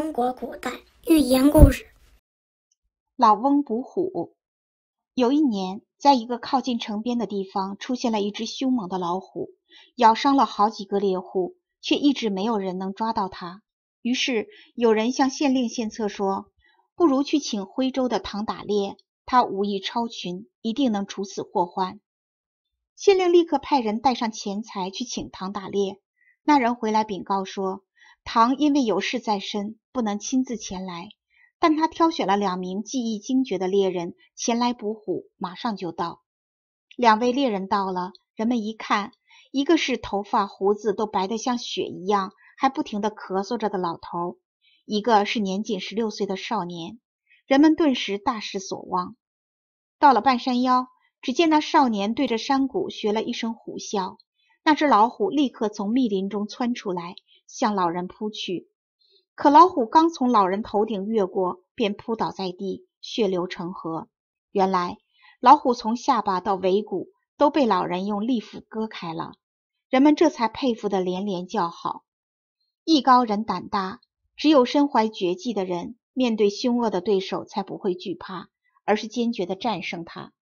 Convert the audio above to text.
中国古代寓言故事：老翁捕虎。有一年，在一个靠近城边的地方，出现了一只凶猛的老虎，咬伤了好几个猎户，却一直没有人能抓到它。于是，有人向县令献策说：“不如去请徽州的唐打猎，他武艺超群，一定能除此祸患。”县令立刻派人带上钱财去请唐打猎。那人回来禀告说。唐因为有事在身，不能亲自前来，但他挑选了两名技艺精绝的猎人前来捕虎，马上就到。两位猎人到了，人们一看，一个是头发胡子都白的像雪一样，还不停的咳嗽着的老头，一个是年仅十六岁的少年，人们顿时大失所望。到了半山腰，只见那少年对着山谷学了一声虎啸。那只老虎立刻从密林中窜出来，向老人扑去。可老虎刚从老人头顶越过，便扑倒在地，血流成河。原来，老虎从下巴到尾骨都被老人用利斧割开了。人们这才佩服的连连叫好。艺高人胆大，只有身怀绝技的人，面对凶恶的对手才不会惧怕，而是坚决的战胜他。